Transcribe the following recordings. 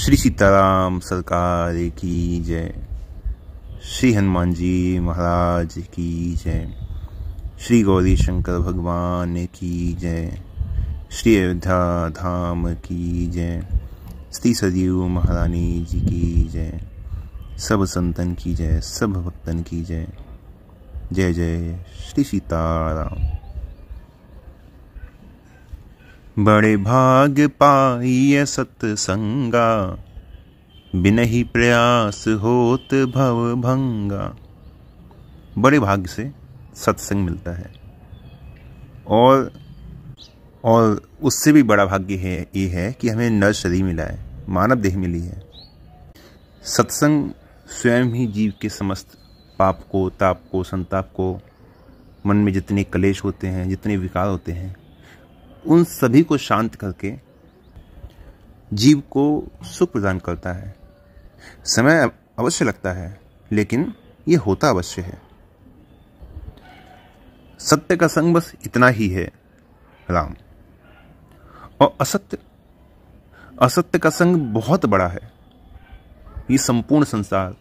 श्री सीताराम सरकार की जय श्री हनुमान जी महाराज की जय श्री गौरी शंकर भगवान की जय श्री अयोध्या धाम की जय श्री सरयू महारानी जी की जय सब संतन की जय सब भक्तन की जय जय जय श्री सीताराम बड़े भाग पाइय सत्संगा ही प्रयास होत भव भंगा बड़े भाग से सत्संग मिलता है और और उससे भी बड़ा भाग्य है ये है कि हमें नर शरीर मिला है मानव देह मिली है सत्संग स्वयं ही जीव के समस्त पाप को ताप को संताप को मन में जितने कलेश होते हैं जितने विकार होते हैं उन सभी को शांत करके जीव को सुख प्रदान करता है समय अवश्य लगता है लेकिन यह होता अवश्य है सत्य का संग बस इतना ही है राम और असत्य असत्य का संग बहुत बड़ा है ये संपूर्ण संसार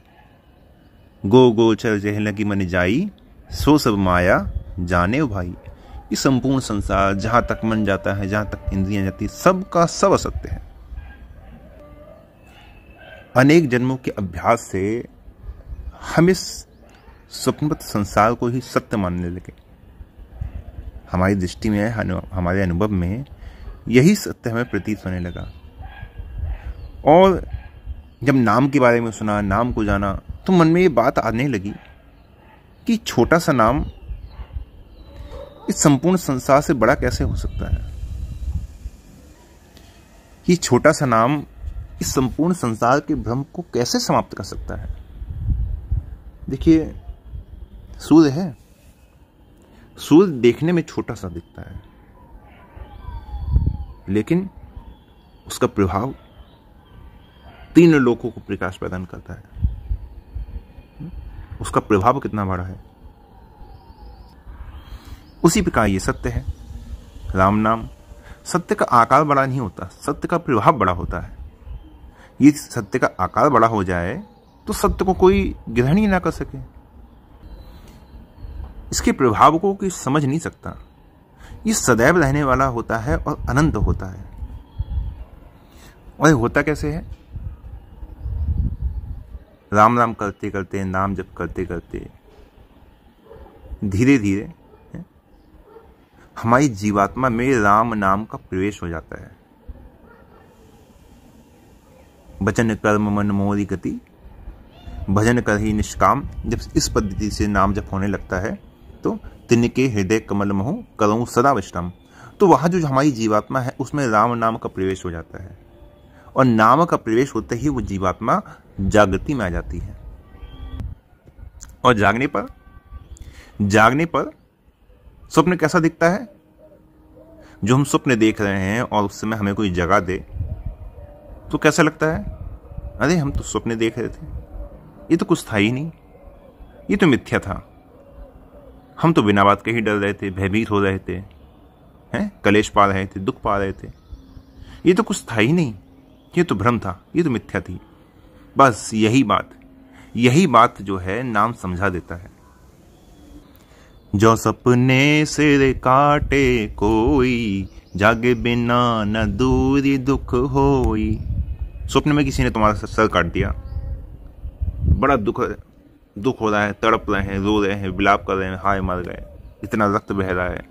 गो गोचर जहल की मन जाई सो सब माया जाने भाई कि संपूर्ण संसार जहां तक मन जाता है जहां तक इंद्रियां जाती सब का सब असत्य है अनेक जन्मों के अभ्यास से हम इस स्वप्नपथ संसार को ही सत्य मानने लगे हमारी दृष्टि में हमारे अनुभव में यही सत्य हमें प्रतीत होने लगा और जब नाम के बारे में सुना नाम को जाना तो मन में ये बात आने लगी कि छोटा सा नाम इस संपूर्ण संसार से बड़ा कैसे हो सकता है ये छोटा सा नाम इस संपूर्ण संसार के भ्रम को कैसे समाप्त कर सकता है देखिए सूर्य है सूर्य देखने में छोटा सा दिखता है लेकिन उसका प्रभाव तीन लोगों को प्रकाश प्रदान करता है उसका प्रभाव कितना बड़ा है उसी प्रकार ये सत्य है राम नाम सत्य का आकार बड़ा नहीं होता सत्य का प्रभाव बड़ा होता है ये सत्य का आकार बड़ा हो जाए तो सत्य को कोई ग्रहण ही ना कर सके इसके प्रभाव को कोई समझ नहीं सकता ये सदैव रहने वाला होता है और अनंत होता है और ये होता कैसे है राम राम करते करते नाम जप करते करते धीरे धीरे हमारी जीवात्मा में राम नाम का प्रवेश हो जाता है वचन कर्म मन मोरी गति भजन कर ही निष्काम जब इस पद्धति से नाम जप होने लगता है तो तिनके हृदय कमल मोह करूँ सदा विश्राम तो वहां जो हमारी जीवात्मा है उसमें राम नाम का प्रवेश हो जाता है और नाम का प्रवेश होते ही वो जीवात्मा जागृति में आ जाती है और जागने पर जागने पर स्वप्न कैसा दिखता है जो हम स्वप्न देख रहे हैं और उस समय हमें कोई जगह दे तो कैसा लगता है अरे हम तो स्वप्न देख रहे थे ये तो कुछ था ही नहीं ये तो मिथ्या था हम तो बिना बात के ही डर रहे थे भयभीत हो रहे थे हैं कलेश पा रहे थे दुख पा रहे थे ये तो कुछ था ही नहीं ये तो भ्रम था ये तो मिथ्या थी बस यही बात यही बात जो है नाम समझा देता है जो सपने सिर काटे कोई जागे बिना न दूरी दुख होई सपने में किसी ने तुम्हारा सर काट दिया बड़ा दुख दुख हो रहा है तड़प रहे हैं रो रहे हैं विलाप कर रहे हैं हाय मर गए इतना रक्त बह रहा है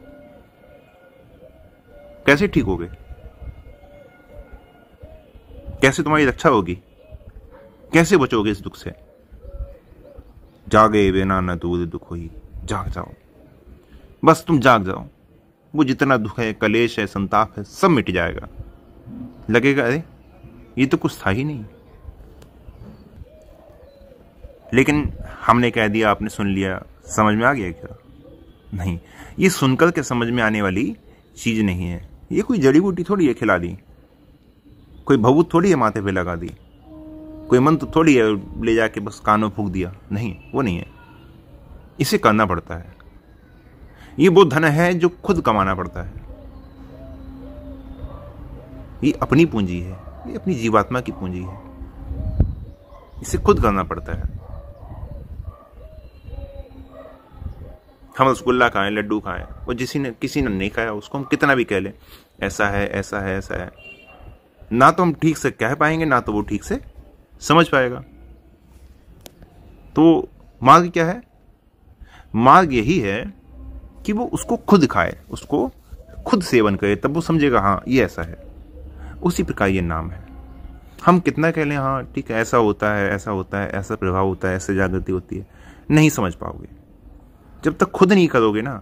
कैसे ठीक हो गए कैसे तुम्हारी रक्षा होगी कैसे बचोगे इस दुख से जागे बिना न दूर दुख हो जाग जाओ बस तुम जाग जाओ वो जितना दुख है कलेश है संताप है सब मिट जाएगा लगेगा अरे ये तो कुछ था ही नहीं लेकिन हमने कह दिया आपने सुन लिया समझ में आ गया क्या नहीं ये सुनकर के समझ में आने वाली चीज़ नहीं है ये कोई जड़ी बूटी थोड़ी है खिला दी कोई भभूत थोड़ी है माथे पे लगा दी कोई मंत्र थोड़ी है ले जाके बस कानों फूक दिया नहीं वो नहीं है इसे करना पड़ता है ये वो धन है जो खुद कमाना पड़ता है ये अपनी पूंजी है ये अपनी जीवात्मा की पूंजी है इसे खुद करना पड़ता है हम रसगुल्ला खाएं लड्डू खाएं और जिसी ने किसी ने नहीं खाया उसको हम कितना भी कह लें ऐसा है ऐसा है ऐसा है ना तो हम ठीक से कह पाएंगे ना तो वो ठीक से समझ पाएगा तो मार्ग क्या है मार्ग यही है कि वो उसको खुद खाए उसको खुद सेवन करे तब वो समझेगा हाँ ये ऐसा है उसी प्रकार ये नाम है हम कितना कह लें हाँ ठीक है ऐसा होता है ऐसा होता है ऐसा प्रभाव होता है ऐसे जागृति होती है नहीं समझ पाओगे जब तक खुद नहीं करोगे ना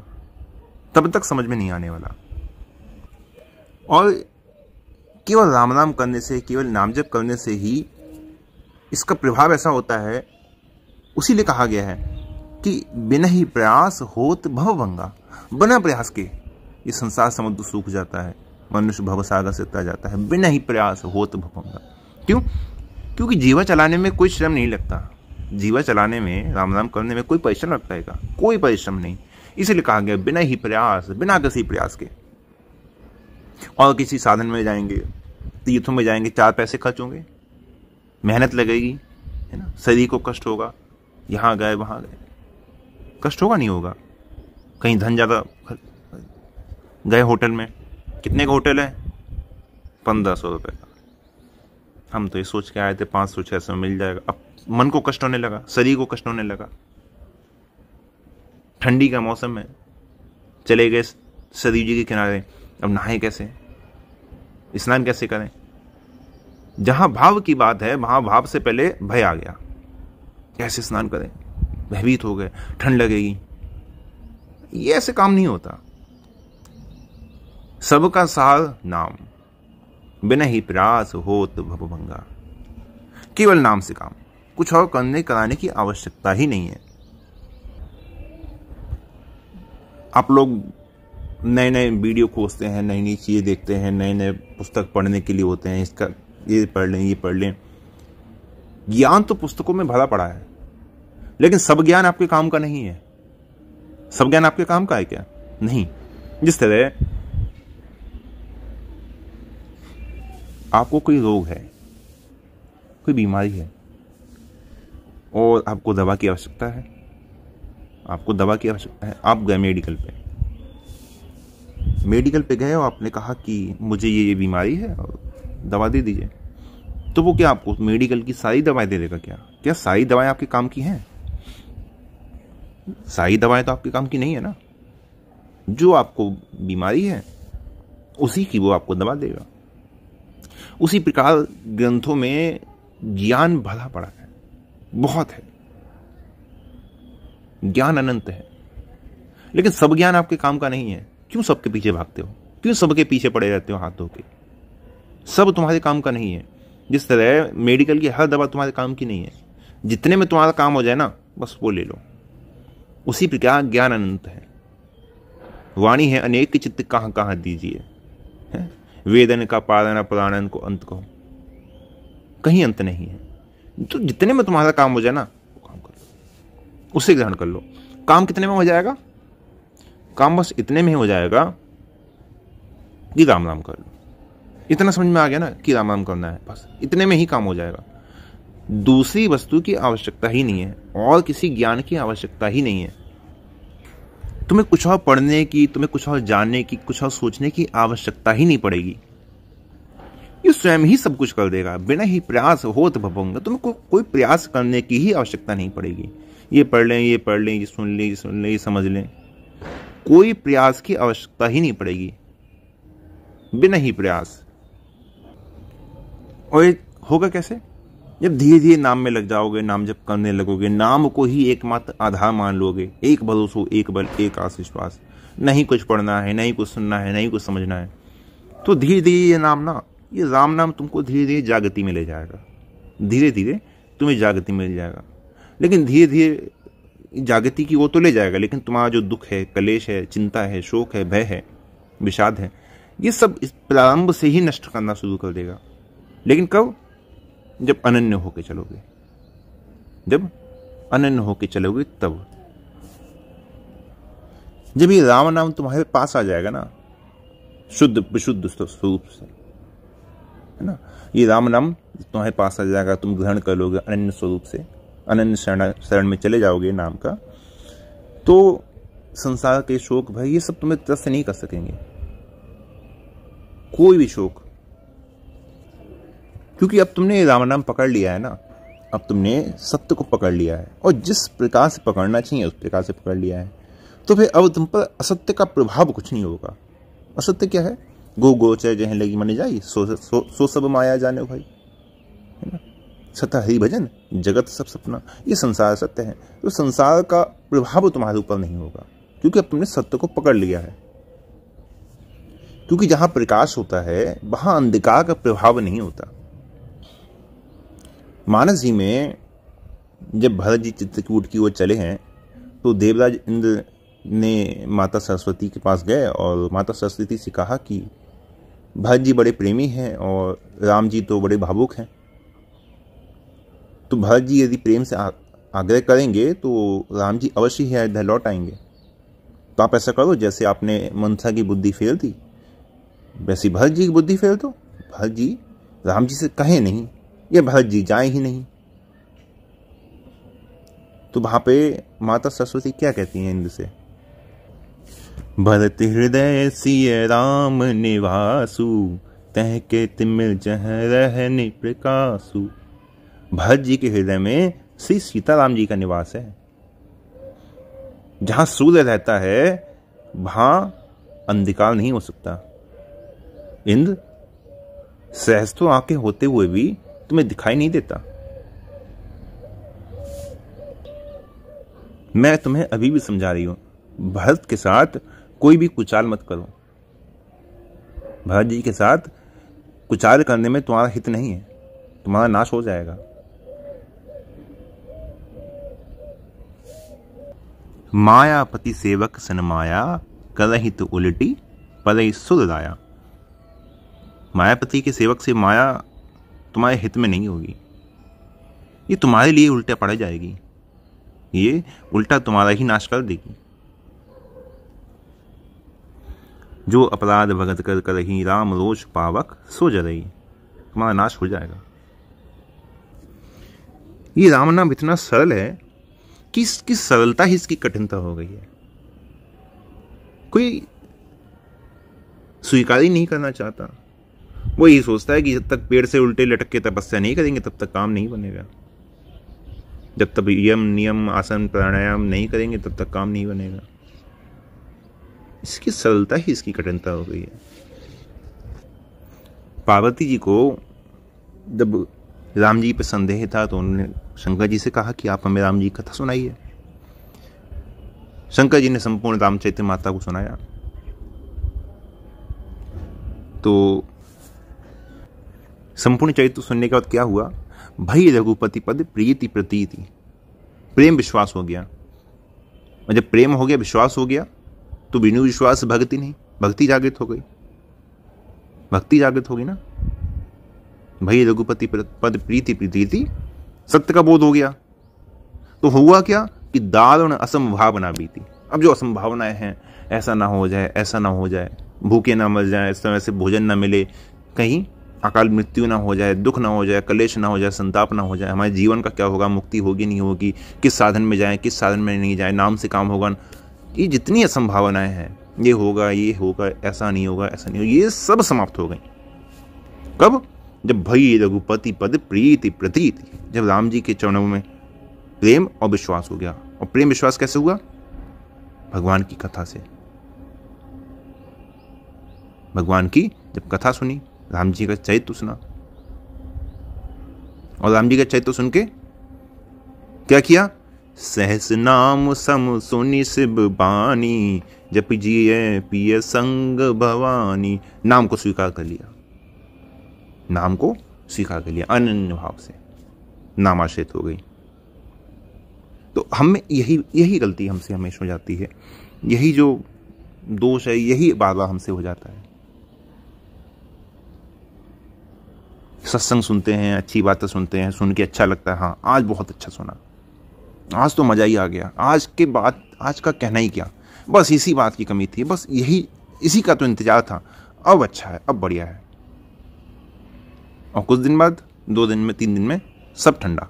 तब तक समझ में नहीं आने वाला और केवल राम नाम करने से केवल नाम जप करने से ही इसका प्रभाव ऐसा होता है उसी लिए कहा गया है कि बिना ही प्रयास होत भव भंगा बिना प्रयास के ये संसार समुद्र सूख जाता है मनुष्य भव सागर से तर जाता है बिना ही प्रयास होत भव भंगा क्यों क्योंकि जीवा चलाने में कोई श्रम नहीं लगता जीवा चलाने में राम राम करने में कोई परिश्रम लगता है कोई परिश्रम नहीं इसलिए कहा गया बिना ही प्रयास बिना किसी प्रयास के और किसी साधन में जाएंगे तीर्थों में जाएंगे चार पैसे खर्च होंगे मेहनत लगेगी है ना शरीर को कष्ट होगा यहाँ गए वहाँ गए कष्ट होगा नहीं होगा कहीं धन ज़्यादा गए होटल में कितने का होटल है पंद्रह सौ रुपये का हम तो ये सोच के आए थे पाँच सौ छः सौ मिल जाएगा अब मन को कष्ट होने लगा शरीर को कष्ट होने लगा ठंडी का मौसम है चले गए सदी जी के किनारे अब नहाए कैसे स्नान कैसे करें जहाँ भाव की बात है वहाँ भाव से पहले भय आ गया कैसे स्नान करें भयभीत हो गए ठंड लगेगी ये ऐसे काम नहीं होता सबका साल नाम बिना ही प्रयास हो तो भवभंगा केवल नाम से काम कुछ और करने कराने की आवश्यकता ही नहीं है आप लोग नए नए वीडियो खोजते हैं नई नई चीज़ें देखते हैं नए नए पुस्तक पढ़ने के लिए होते हैं इसका ये पढ़ लें ये पढ़ लें ज्ञान तो पुस्तकों में भरा पड़ा है लेकिन सब ज्ञान आपके काम का नहीं है सब ज्ञान आपके काम का है क्या नहीं जिस तरह आपको कोई रोग है कोई बीमारी है और आपको दवा की आवश्यकता है आपको दवा की आवश्यकता है आप गए मेडिकल पे मेडिकल पे गए और आपने कहा कि मुझे ये ये बीमारी है और दवा दे दीजिए तो वो क्या आपको मेडिकल की सारी दवाएं दे देगा क्या क्या सारी दवाएं आपके काम की हैं सारी दवाएं तो आपके काम की नहीं है ना जो आपको बीमारी है उसी की वो आपको दवा देगा उसी प्रकार ग्रंथों में ज्ञान भरा पड़ा है बहुत है ज्ञान अनंत है लेकिन सब ज्ञान आपके काम का नहीं है क्यों सबके पीछे भागते हो क्यों सबके पीछे पड़े रहते हो हाथों के सब तुम्हारे काम का नहीं है जिस तरह मेडिकल की हर दवा तुम्हारे काम की नहीं है जितने में तुम्हारा काम हो जाए ना बस वो ले लो उसी प्रकार ज्ञान अनंत है वाणी है अनेक चित्त कहाँ कहाँ दीजिए है वेदन का पालन पुराणन को अंत कहो कहीं अंत नहीं है तो जितने में तुम्हारा काम हो जाए ना वो काम कर लो उसे ग्रहण कर लो काम कितने में हो जाएगा काम बस इतने में ही हो जाएगा कि राम राम कर लो इतना समझ में आ गया ना कि राम राम करना है बस इतने में ही काम हो जाएगा दूसरी वस्तु की आवश्यकता ही नहीं है और किसी ज्ञान की आवश्यकता ही नहीं है तुम्हें कुछ और पढ़ने की तुम्हें कुछ और जानने की कुछ और सोचने की आवश्यकता ही नहीं पड़ेगी ये स्वयं ही सब कुछ कर देगा बिना ही प्रयास हो तो भपूंगा तुम्हें को, कोई प्रयास करने की ही आवश्यकता नहीं पड़ेगी ये पढ़ लें ये पढ़ लें ये सुन लें ये सुन लें ये समझ लें कोई प्रयास की आवश्यकता ही नहीं पड़ेगी बिना ही प्रयास और ये होगा कैसे जब धीरे धीरे नाम में लग जाओगे नाम जब करने लगोगे नाम को ही एकमात्र आधार मान लोगे एक भरोसो एक बल एक आस विश्वास नहीं कुछ पढ़ना है नहीं कुछ सुनना है नहीं कुछ समझना है तो धीरे धीरे ये नाम ना ये राम नाम तुमको धीरे धीरे जागृति में ले जाएगा धीरे धीरे तुम्हें जागृति मिल जाएगा लेकिन धीरे धीरे जागृति की वो तो ले जाएगा लेकिन तुम्हारा जो दुख है कलेश है चिंता है शोक है भय है विषाद है ये सब इस प्रारंभ से ही नष्ट करना शुरू कर देगा लेकिन कब जब अनन्य होके चलोगे जब अनन्य होके चलोगे तब जब ये राम नाम तुम्हारे पास आ जाएगा ना शुद्ध विशुद्ध स्वरूप से है ना ये राम नाम तुम्हारे पास आ जाएगा तुम ग्रहण कर लोगे अनन्य स्वरूप से अनन्य शरण शरण में चले जाओगे नाम का तो संसार के शोक भय ये सब तुम्हें त्रस्त नहीं कर सकेंगे कोई भी शोक क्योंकि अब तुमने राम नाम पकड़ लिया है ना अब तुमने सत्य को पकड़ लिया है और जिस प्रकार से पकड़ना चाहिए उस प्रकार से पकड़ लिया है तो फिर अब तुम पर असत्य का प्रभाव कुछ नहीं होगा असत्य क्या है गो गोचर जह लगी मने जाई सो, सो, सो सब माया जाने भाई है ना सतह हरि भजन जगत सब सपना ये संसार सत्य है तो संसार का प्रभाव तुम्हारे ऊपर नहीं होगा क्योंकि अब तुमने सत्य को पकड़ लिया है क्योंकि जहाँ प्रकाश होता है वहाँ अंधकार का प्रभाव नहीं होता मानस जी में जब भरत जी चित्रकूट की ओर चले हैं तो देवराज इंद्र ने माता सरस्वती के पास गए और माता सरस्वती से कहा कि भरत जी बड़े प्रेमी हैं और राम जी तो बड़े भावुक हैं तो भरत जी यदि प्रेम से आग्रह करेंगे तो राम जी अवश्य ही अयोध्या लौट आएंगे तो आप ऐसा करो जैसे आपने मनसा की बुद्धि फेर दी वैसी भरत जी की बुद्धि फेर दो तो? भरत जी राम जी से कहें नहीं ये भरत जी जाए ही नहीं तो वहां पे माता सरस्वती क्या कहती हैं इंद्र से भरत हृदय सिय राम निवासु तह के तिमिल जह रहने प्रकाशु भरत जी के हृदय में श्री सीताराम जी का निवास है जहां सूर्य रहता है वहां अंधकार नहीं हो सकता इंद्र सहस्त्रों आंखें होते हुए भी तुम्हें दिखाई नहीं देता मैं तुम्हें अभी भी समझा रही हूं भरत के साथ कोई भी कुचाल मत करो भरत जी के साथ कुचाल करने में तुम्हारा हित नहीं है तुम्हारा नाश हो जाएगा मायापति सेवक सनमाया तो उलटी पर सुर राया मायापति के सेवक से माया तुम्हारे हित में नहीं होगी ये तुम्हारे लिए उल्टा पड़ जाएगी ये उल्टा तुम्हारा ही नाश कर देगी जो अपराध भगत कर कर रही राम रोज पावक सो जा रही तुम्हारा नाश हो जाएगा ये राम नाम इतना सरल है कि इसकी सरलता ही इसकी कठिनता हो गई है कोई स्वीकार ही नहीं करना चाहता वो यही सोचता है कि जब तक पेड़ से उल्टे लटक के तपस्या नहीं करेंगे तब तक काम नहीं बनेगा जब तक यम नियम आसन प्राणायाम नहीं करेंगे तब तक काम नहीं बनेगा इसकी सरलता ही इसकी कठिनता हो गई है पार्वती जी को जब राम जी पर संदेह था तो उन्होंने शंकर जी से कहा कि आप हमें राम जी कथा सुनाइए शंकर जी ने संपूर्ण रामचैत्य माता को सुनाया तो संपूर्ण चरित्र सुनने के बाद क्या हुआ भई रघुपति पद प्रीति प्रतीति प्रेम विश्वास हो गया और जब प्रेम हो गया विश्वास हो गया तो बिनु विश्वास भक्ति नहीं भक्ति जागृत हो गई भक्ति जागृत होगी ना भई रघुपति पद प्रीति प्रतीति सत्य का बोध हो गया तो हुआ क्या कि दारुण असंभावना बीती अब जो असंभावनाएं हैं ऐसा ना हो जाए ऐसा ना हो जाए भूखे ना मर जाए इस तरह से भोजन ना मिले कहीं अकाल मृत्यु ना हो जाए दुख ना हो जाए कलेश ना हो जाए संताप ना हो जाए हमारे जीवन का क्या होगा मुक्ति होगी नहीं होगी किस साधन में जाए किस साधन में नहीं जाए नाम से काम होगा ये जितनी असंभावनाएं हैं ये होगा ये होगा ऐसा नहीं होगा ऐसा नहीं होगा ये सब समाप्त हो गई कब जब भई रघुपति पद प्रीति प्रतीति जब राम जी के चरणों में प्रेम और विश्वास हो गया और प्रेम विश्वास कैसे हुआ भगवान की कथा से भगवान की जब कथा सुनी राम जी का चैत्य सुना और राम जी का चैत्य सुन के क्या किया सहस नाम सम सुनि शिव बानी जप जी पिय संग भवानी नाम को स्वीकार कर लिया नाम को स्वीकार कर लिया अनन्य भाव से नामाश्रित हो गई तो हमें यही यही गलती हमसे हमेशा हो जाती है यही जो दोष है यही बार हमसे हो जाता है सत्संग सुनते हैं अच्छी बातें सुनते हैं सुन के अच्छा लगता है हाँ आज बहुत अच्छा सुना आज तो मज़ा ही आ गया आज के बाद आज का कहना ही क्या बस इसी बात की कमी थी बस यही इसी का तो इंतज़ार था अब अच्छा है अब बढ़िया है और कुछ दिन बाद दो दिन में तीन दिन में सब ठंडा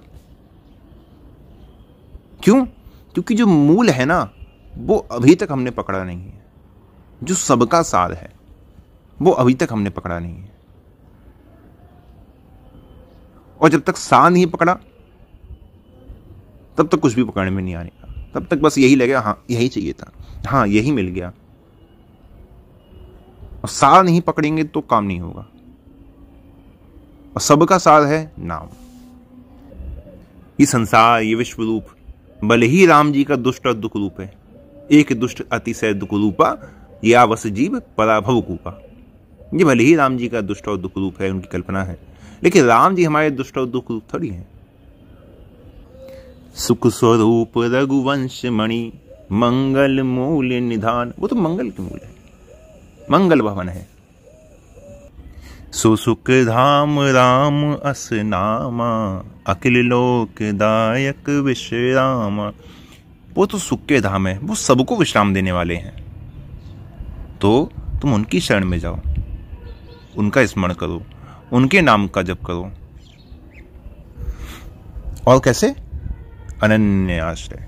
क्यों क्योंकि जो मूल है ना वो अभी तक हमने पकड़ा नहीं है जो सबका सार है वो अभी तक हमने पकड़ा नहीं है और जब तक सा नहीं पकड़ा तब तक कुछ भी पकड़ने में नहीं आने का तब तक बस यही लगेगा हाँ यही चाहिए था हाँ यही मिल गया और सा नहीं पकड़ेंगे तो काम नहीं होगा और सबका साध है नाम ये संसार ये विश्व रूप भले ही राम जी का दुष्ट और दुख रूप है एक दुष्ट अतिशय दुख रूपा या वस जीव पराभव कूपा ये भले ही राम जी का दुष्ट और दुख रूप है उनकी कल्पना है लेकिन राम जी हमारे दुष्ट और दुख रूप थोड़ी हैं सुख स्वरूप रघुवंश मणि मंगल मूल निधान वो तो मंगल के मूल है मंगल भवन है सुसुख धाम राम अस नामा अखिल लोक दायक विश्राम वो तो सुख के धाम है वो सबको विश्राम देने वाले हैं तो तुम उनकी शरण में जाओ उनका स्मरण करो उनके नाम का जप करो और कैसे अनन्य आश्रय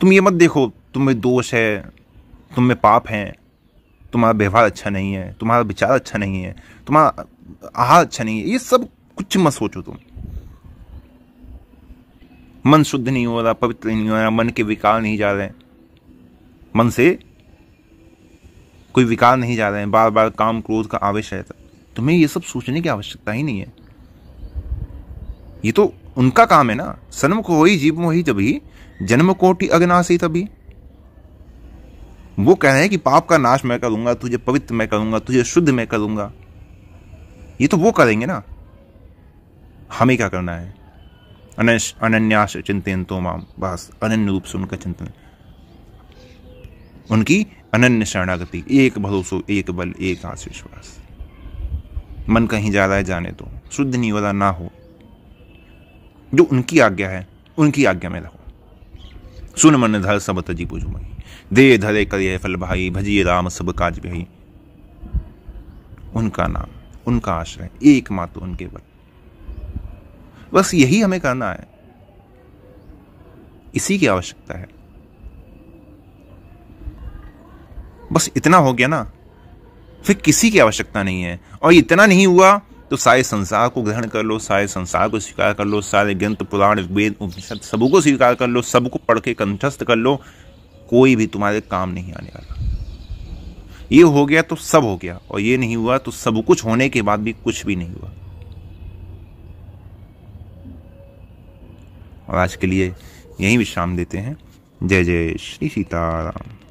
तुम ये मत देखो तुम में दोष है तुम में पाप है तुम्हारा व्यवहार अच्छा नहीं है तुम्हारा विचार अच्छा नहीं है तुम्हारा आहार अच्छा नहीं है ये सब कुछ मत सोचो तुम मन शुद्ध नहीं हो रहा पवित्र नहीं हो रहा मन के विकार नहीं जा रहे मन से कोई विकार नहीं जा रहे हैं बार बार काम क्रोध का आवेश रहता तुम्हें ये सब सोचने की आवश्यकता ही नहीं है ये तो उनका काम है ना सन्म को ही जीव मोही तभी जन्म कोटि अग्नासी तभी वो कह रहे हैं कि पाप का नाश मैं करूंगा तुझे पवित्र मैं करूंगा तुझे शुद्ध मैं करूंगा ये तो वो करेंगे ना हमें क्या करना है अनश अनन्यास चिंतन तो माम बस अनन्य रूप से उनका चिंतन उनकी अनन्य शरणागति एक भरोसो एक बल एक आशीर्वास मन कहीं जा रहा है जाने दो तो, शुद्ध निवरा ना हो जो उनकी आज्ञा है उनकी आज्ञा में रहो सुन मन धर सब तजी मई दे धरे करे फल भाई भजिए राम सब काज भाई उनका नाम उनका आश्रय एकमात्र उनके बल बस यही हमें करना है इसी की आवश्यकता है बस इतना हो गया ना फिर किसी की आवश्यकता नहीं है और इतना नहीं हुआ तो सारे संसार को ग्रहण कर लो सारे संसार को स्वीकार कर लो सारे ग्रंथ पुराण वेद उपनिषद सबको स्वीकार कर लो सबको पढ़ के कंठस्थ कर लो कोई भी तुम्हारे काम नहीं आने वाला ये हो गया तो सब हो गया और ये नहीं हुआ तो सब कुछ होने के बाद भी कुछ भी नहीं हुआ और आज के लिए यही विश्राम देते हैं जय जय श्री सीताराम